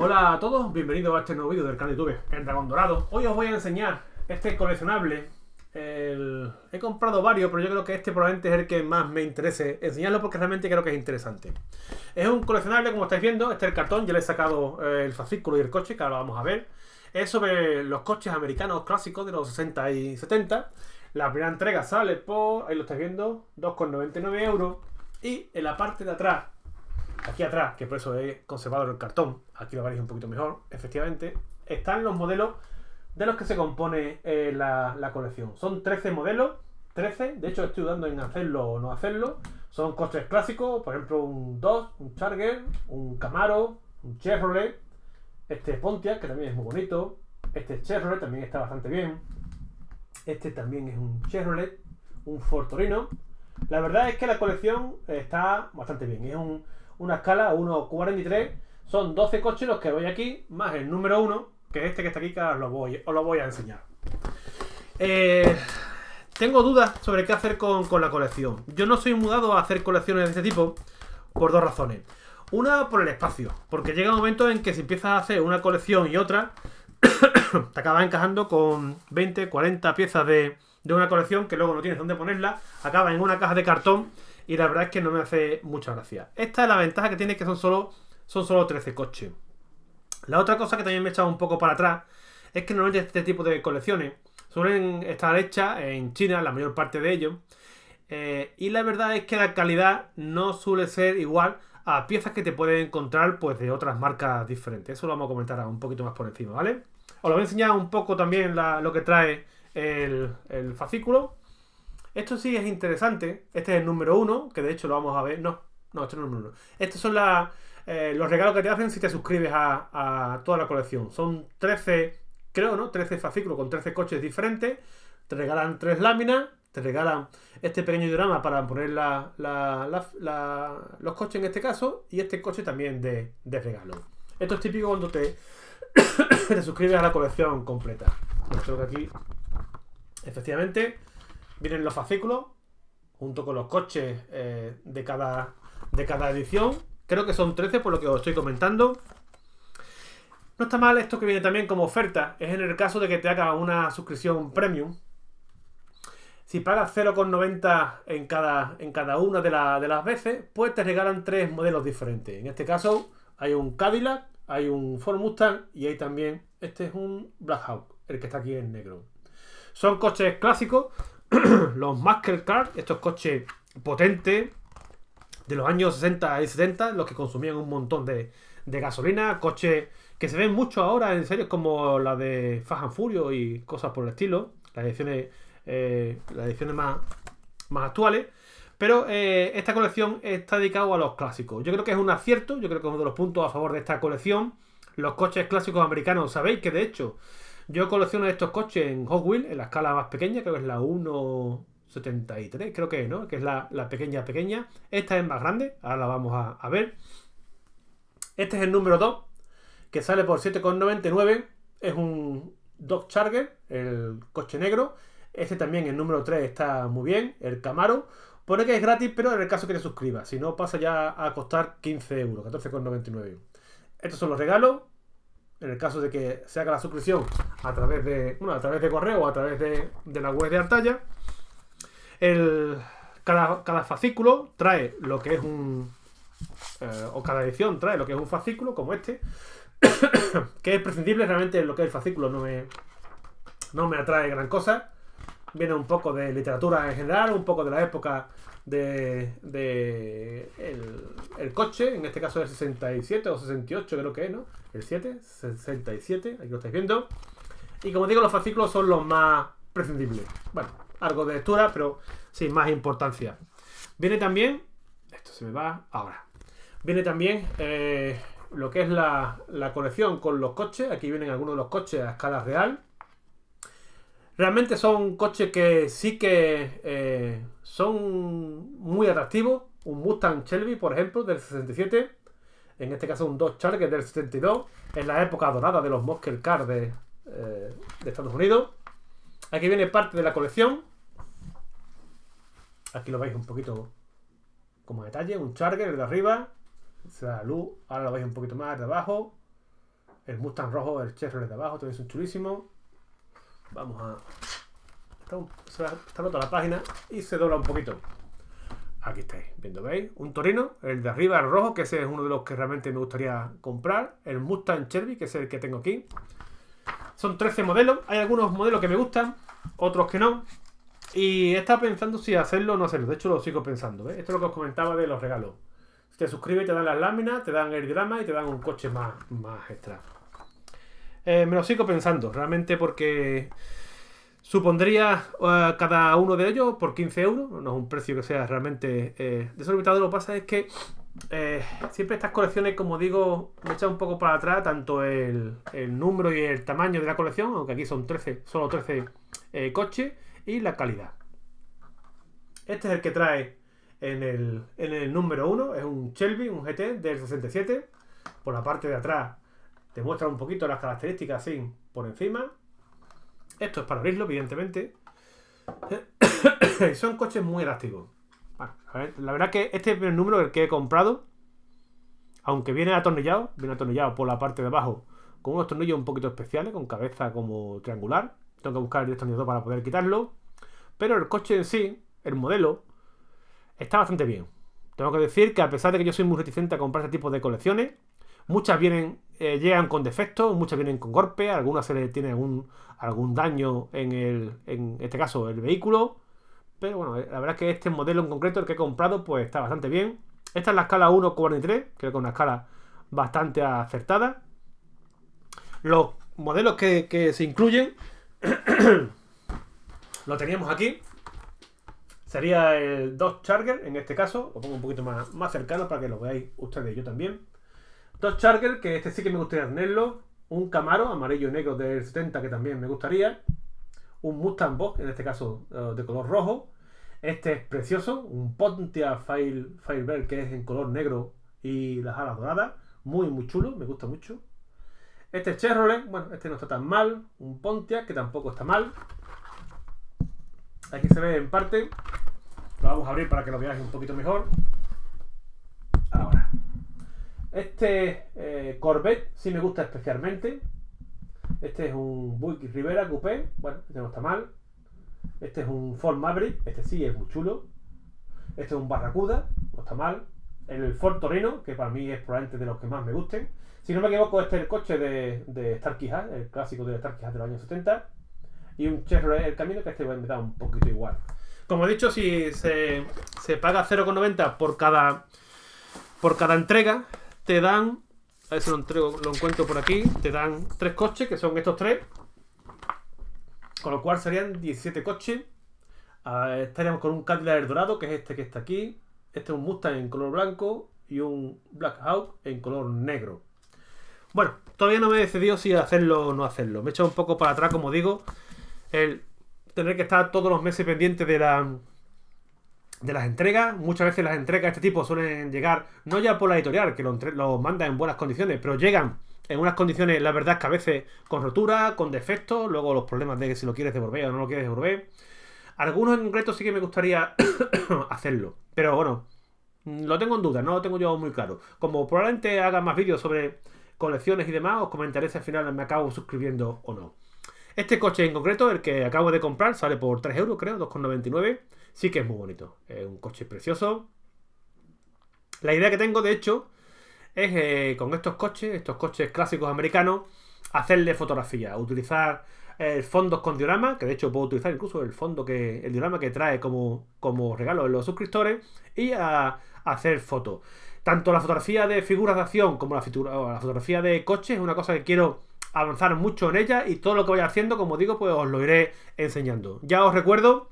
Hola a todos, bienvenidos a este nuevo vídeo del canal de YouTube, El Dragón Dorado. Hoy os voy a enseñar este coleccionable. He comprado varios, pero yo creo que este probablemente es el que más me interese enseñarlo porque realmente creo que es interesante. Es un coleccionable, como estáis viendo, este es el cartón, ya le he sacado eh, el fascículo y el coche, que ahora lo vamos a ver. Es sobre los coches americanos clásicos de los 60 y 70. La primera entrega sale por, ahí lo estáis viendo, 2,99 euros. Y en la parte de atrás Aquí atrás, que por eso he conservado el cartón, aquí lo veréis un poquito mejor, efectivamente, están los modelos de los que se compone eh, la, colección. Son 13 modelos, 13, de hecho estoy dudando en hacerlo o no hacerlo. Son coches clásicos, por ejemplo un Dodge, un Charger, un Camaro, un Chevrolet, este Pontiac, que también es muy bonito, este Chevrolet también está bastante bien, este también es un Chevrolet, un Fortorino La verdad es que la colección está bastante bien, es un una escala 1.43. Son 12 coches los que voy aquí, más el número 1, que es este que está aquí, que os lo voy, lo voy a enseñar. Eh, tengo dudas sobre qué hacer con, la colección. Yo no soy mudado a hacer colecciones de este tipo por dos razones. Una, por el espacio, porque llega un momento en que si empiezas a hacer una colección y otra, te acabas encajando con 20, 40 piezas de, de una colección que luego no tienes dónde ponerla, acaba en una caja de cartón y la verdad es que no me hace mucha gracia. Esta es la ventaja que tiene que son solo, son solo 13 coches. La otra cosa que también me he echado un poco para atrás es que normalmente este tipo de colecciones suelen estar hechas en China, la mayor parte de ellos. Eh, y la verdad es que la calidad no suele ser igual a piezas que te pueden encontrar pues de otras marcas diferentes. Eso lo vamos a comentar un poquito más por encima, ¿vale? Os lo voy a enseñar un poco también lo que trae el fascículo. Esto sí es interesante. Este es el número uno, que de hecho lo vamos a ver. No, no, este es el número uno. Estos son eh, los regalos que te hacen si te suscribes a, toda la colección. Son 13, creo, ¿no? 13 fascículos con 13 coches diferentes. Te regalan tres láminas. Te regalan este pequeño diorama para poner los coches en este caso. Y este coche también de, regalo. Esto es típico cuando te, te suscribes a la colección completa. Esto que aquí, efectivamente Vienen los fascículos, junto con los coches eh, de, cada, de cada edición. Creo que son 13 por lo que os estoy comentando. No está mal esto que viene también como oferta. Es en el caso de que te hagas una suscripción premium. Si pagas 0,90 en cada, en cada una de, las veces, pues te regalan tres modelos diferentes. En este caso hay un Cadillac, hay un Ford Mustang y hay también, este es un Black el que está aquí en negro. Son coches clásicos, los Muscle Cars, estos coches potentes de los años 60 y 70, los que consumían un montón de, gasolina, coches que se ven mucho ahora en series como la de Fajan Furio y cosas por el estilo, las ediciones, eh, más, más actuales. Pero eh, esta colección está dedicada a los clásicos. Yo creo que es un acierto, yo creo que es uno de los puntos a favor de esta colección. Los coches clásicos americanos, sabéis que de hecho yo colecciono estos coches en Hot Wheels, en la escala más pequeña, creo que es la 1.73, creo que es, ¿no? Que es la, pequeña, pequeña. Esta es más grande, ahora la vamos a, ver. Este es el número 2, que sale por 7,99. Es un Dodge Charger, el coche negro. Este también, el número 3, está muy bien, el Camaro. Pone que es gratis, pero en el caso que te suscribas. Si no, pasa ya a costar 15 euros, 14,99. Estos son los regalos. En el caso de que se haga la suscripción, a través de, bueno, a través de correo, a través de, la web de Artalla. El, cada, fascículo trae lo que es un... Eh, o cada edición trae lo que es un fascículo, como este, que es prescindible realmente lo que es el fascículo, no me, no me atrae gran cosa. Viene un poco de literatura en general, un poco de la época de, de el, coche, en este caso del 67 o 68 creo que es, ¿no? El 7, 67, aquí lo estáis viendo. Y como digo, los fascículos son los más prescindibles. Bueno, algo de lectura, pero sin más importancia. Viene también, esto se me va ahora, viene también eh, lo que es la, colección con los coches. Aquí vienen algunos de los coches a escala real. Realmente son coches que sí que eh, son muy atractivos. Un Mustang Shelby, por ejemplo, del 67. En este caso un Dodge Charger del 72. En la época dorada de los Muscle Cars de, eh, de Estados Unidos. Aquí viene parte de la colección. Aquí lo veis un poquito como detalle. Un Charger, el de arriba. Se da la luz. Ahora lo veis un poquito más de abajo. El Mustang rojo, el Chevrolet de abajo. También un chulísimo Vamos a... Está, rota la página y se dobla un poquito. Aquí estáis, viendo, ¿veis? Un Torino, el de arriba, el rojo, que ese es uno de los que realmente me gustaría comprar. El Mustang Chevy que es el que tengo aquí. Son 13 modelos. Hay algunos modelos que me gustan, otros que no. Y he estado pensando si hacerlo o no hacerlo. De hecho, lo sigo pensando. ¿eh? Esto es lo que os comentaba de los regalos. Si te suscribes, te dan las láminas, te dan el drama y te dan un coche más, más extra. Eh, me lo sigo pensando, realmente porque supondría eh, cada uno de ellos por 15 euros. No es un precio que sea realmente desorbitado. Lo que pasa es que eh, siempre estas colecciones, como digo, me echan un poco para atrás tanto el, número y el tamaño de la colección, aunque aquí son 13, solo 13 eh, coches, y la calidad. Este es el que trae en el, número 1, es un Shelby, un GT del 67. Por la parte de atrás te muestra un poquito las características así por encima. Esto es para abrirlo, evidentemente. son coches muy elásticos la verdad que este es el número que he comprado. Aunque viene atornillado, viene atornillado por la parte de abajo con unos tornillos un poquito especiales, con cabeza como triangular. Tengo que buscar el destornillador para poder quitarlo. Pero el coche en sí, el modelo, está bastante bien. Tengo que decir que a pesar de que yo soy muy reticente a comprar este tipo de colecciones, muchas vienen, eh, llegan con defectos, muchas vienen con golpe algunas se le tiene algún, algún daño en, el, en este caso el vehículo. Pero bueno, eh, la verdad es que este modelo en concreto, el que he comprado, pues está bastante bien. Esta es la escala 1,43, creo que es una escala bastante acertada. Los modelos que, se incluyen, lo teníamos aquí. Sería el Dodge Charger, en este caso, lo pongo un poquito más, más cercano para que lo veáis ustedes y yo también. Dodge Charger, que este sí que me gustaría tenerlo. Un Camaro amarillo y negro del 70 que también me gustaría un Mustang Box, en este caso eh, de color rojo. Este es precioso, un Pontia Fire, Firebird que es en color negro y las alas doradas. Muy, muy chulo, me gusta mucho. Este Chevrolet, bueno, este no está tan mal. Un Pontiac que tampoco está mal. Aquí se ve en parte. Lo vamos a abrir para que lo veáis un poquito mejor. Ahora. Este eh, Corvette sí me gusta especialmente. Este es un Buick Rivera Coupé. Bueno, este no está mal. Este es un Ford Maverick. Este sí es muy chulo. Este es un Barracuda. No está mal. El Ford Torino, que para mí es probablemente de los que más me gusten. Si no me equivoco, este es el coche de, de Starkey Hat, el clásico de Starkey Hat de los 70. Y un Chevrolet El Camino, que este me da un poquito igual. Como he dicho, si se, se paga 0,90 por cada, por cada entrega, te dan a ver si lo, encuentro por aquí. Te dan tres coches, que son estos tres. Con lo cual serían 17 coches. Ah, estaríamos con un Cadillac Dorado, que es este que está aquí. Este es un Mustang en color blanco y un Black Hawk en color negro. Bueno, todavía no me he decidido si hacerlo o no hacerlo. Me he echado un poco para atrás, como digo, el tener que estar todos los meses pendiente de la de las entregas. Muchas veces las entregas de este tipo suelen llegar, no ya por la editorial, que los lo manda en buenas condiciones, pero llegan en unas condiciones, la verdad es que a veces con rotura, con defectos, luego los problemas de si lo quieres devolver o no lo quieres devolver. Algunos en concreto sí que me gustaría hacerlo, pero bueno, lo tengo en duda, no lo tengo yo muy claro. Como probablemente haga más vídeos sobre colecciones y demás, os comentaré si al final me acabo suscribiendo o no. Este coche en concreto, el que acabo de comprar, sale por 3 euros, creo, 2,99. Sí que es muy bonito. Es un coche precioso. La idea que tengo, de hecho, es eh, con estos coches, estos coches clásicos americanos, hacerle fotografía, utilizar eh, fondos con diorama, que de hecho puedo utilizar incluso el fondo que el diorama que trae como, como regalo de los suscriptores, y a, hacer fotos. Tanto la fotografía de figuras de acción como la fotografía de coches es una cosa que quiero avanzar mucho en ella y todo lo que vaya haciendo, como digo, pues os lo iré enseñando. Ya os recuerdo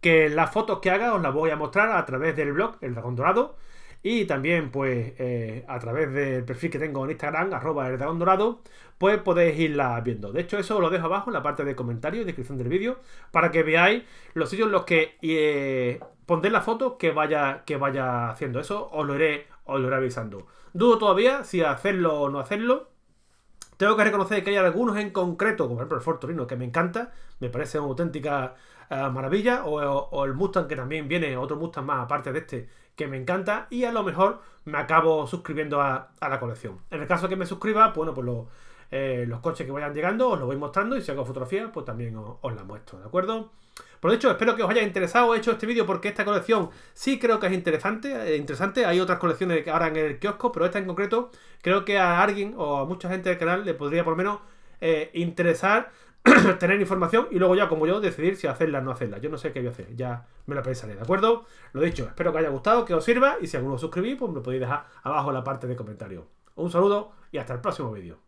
que las fotos que haga os las voy a mostrar a través del blog El Dragón Dorado y también pues eh, a través del perfil que tengo en Instagram, arroba El Dragón Dorado, pues podéis irla viendo. De hecho, eso os lo dejo abajo en la parte de comentarios y descripción del vídeo para que veáis los sitios en los que eh, pondré la foto que vaya, que vaya haciendo. Eso os lo iré, os lo iré avisando. Dudo todavía si hacerlo o no hacerlo tengo que reconocer que hay algunos en concreto, como por ejemplo el Ford que me encanta, me parece una auténtica eh, maravilla, o, el Mustang que también viene, otro Mustang más aparte de este, que me encanta, y a lo mejor me acabo suscribiendo a, la colección. En el caso de que me suscriba, bueno, pues lo, eh, los coches que vayan llegando, os lo voy mostrando y si hago fotografía, pues también os, la muestro, ¿de acuerdo? Por hecho, espero que os haya interesado. He hecho este vídeo porque esta colección sí creo que es interesante. Eh, interesante. Hay otras colecciones que ahora en el kiosco, pero esta en concreto creo que a alguien o a mucha gente del canal le podría por lo menos eh, interesar tener información y luego ya como yo decidir si hacerla o no hacerla. Yo no sé qué voy a hacer, ya me lo pensaré, ¿de acuerdo? Lo dicho, espero que haya gustado, que os sirva y si alguno os suscribís, pues me podéis dejar abajo en la parte de comentarios. Un saludo y hasta el próximo vídeo.